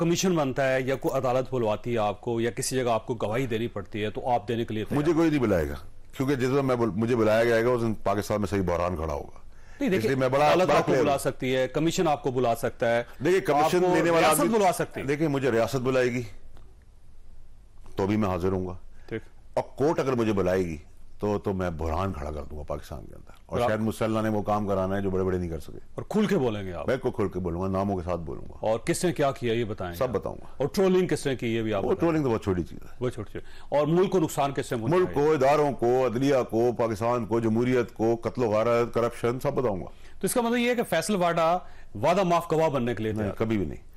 commission बनता है या कोई अदालत बुलवाती है आपको या किसी जगह आपको गवाही देनी पड़ती है तो आप देने के लिए मुझे कोई नहीं बुलाएगा क्योंकि जिस दिन मैं मुझे बुलाया जाएगा उस दिन पाकिस्तान में सही बहरान खड़ा होगा देखिए मैं बड़ा अदालत आपको बुला सकती है कमीशन आपको बुला सकता है देखिए कमीशन देने वाला आदमी बुला देखिए मुझे रियासत बुलाएगी तो भी मैं हाजिर हूँ और कोर्ट अगर मुझे बुलाएगी तो तो मैं बुरहान खड़ा कर दूंगा पाकिस्तान के अंदर और शायद मुसल्ला ने वो काम कराना है जो बड़े बड़े नहीं कर सके और खुल के बोलेंगे आप को खुल के बोलूंगा नामों के साथ बोलूंगा और किसने क्या किया ये बताएं सब बताऊंगा और ट्रोलिंग किसने की ये भी आप ट्रोलिंग तो बहुत छोटी चीज है बहुत छोटी चीज और मुल्क को नुकसान किसने मुल्क को इधारों को अदलिया को पाकिस्तान को जमहूरियत को कत्लो करप्शन सब बताऊंगा तो इसका मतलब ये है कि फैसल वाडा वादा माफ गवाह बनने के लिए कभी भी नहीं